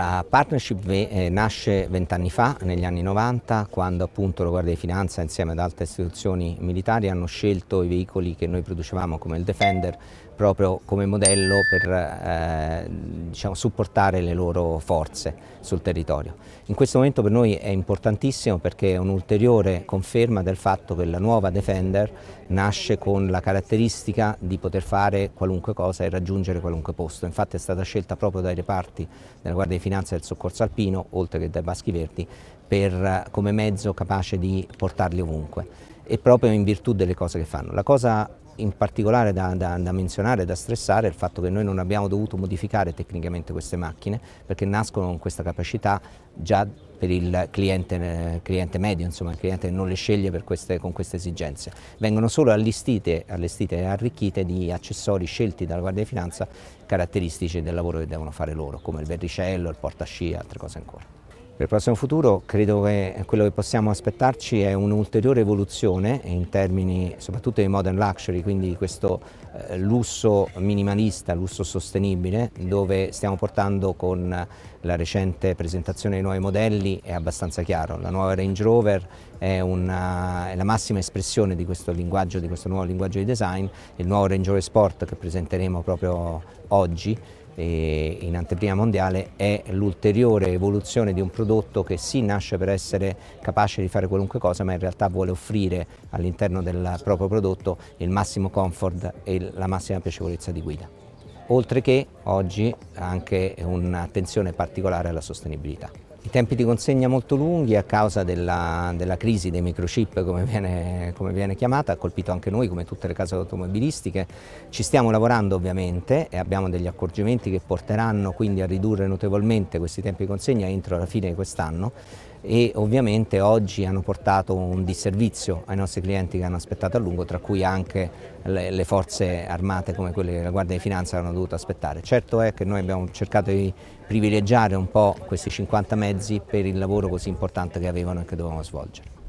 La partnership eh, nasce vent'anni fa, negli anni 90, quando appunto la Guardia di Finanza insieme ad altre istituzioni militari hanno scelto i veicoli che noi producevamo come il Defender proprio come modello per eh, diciamo, supportare le loro forze sul territorio. In questo momento per noi è importantissimo perché è un'ulteriore conferma del fatto che la nuova Defender nasce con la caratteristica di poter fare qualunque cosa e raggiungere qualunque posto. Infatti è stata scelta proprio dai reparti della Guardia di Finanza finanza del soccorso alpino, oltre che dai Baschi Verdi, per, eh, come mezzo capace di portarli ovunque e proprio in virtù delle cose che fanno. La cosa in particolare da, da, da menzionare, da stressare, è il fatto che noi non abbiamo dovuto modificare tecnicamente queste macchine perché nascono con questa capacità già per il cliente, eh, cliente medio, insomma il cliente che non le sceglie queste, con queste esigenze. Vengono solo allestite, e arricchite di accessori scelti dalla Guardia di Finanza caratteristici del lavoro che devono fare loro, come il verricello, il portascia e altre cose ancora. Per il prossimo futuro credo che quello che possiamo aspettarci è un'ulteriore evoluzione in termini soprattutto di modern luxury, quindi questo eh, lusso minimalista, lusso sostenibile, dove stiamo portando con la recente presentazione dei nuovi modelli è abbastanza chiaro. La nuova Range Rover è, una, è la massima espressione di questo linguaggio, di questo nuovo linguaggio di design, il nuovo Range Rover Sport che presenteremo proprio oggi in anteprima mondiale è l'ulteriore evoluzione di un prodotto che sì nasce per essere capace di fare qualunque cosa ma in realtà vuole offrire all'interno del proprio prodotto il massimo comfort e la massima piacevolezza di guida. Oltre che oggi anche un'attenzione particolare alla sostenibilità. I tempi di consegna molto lunghi a causa della, della crisi dei microchip, come viene, come viene, chiamata, ha colpito anche noi come tutte le case automobilistiche. Ci stiamo lavorando ovviamente e abbiamo degli accorgimenti che porteranno quindi a ridurre notevolmente questi tempi di consegna entro la fine di quest'anno e ovviamente oggi hanno portato un disservizio ai nostri clienti che hanno aspettato a lungo, tra cui anche le, le forze armate come quelle della Guardia di Finanza hanno dovuto aspettare. Certo è che noi abbiamo cercato di privilegiare un po' questi 50 mezzi per il lavoro così importante che avevano e che dovevano svolgere.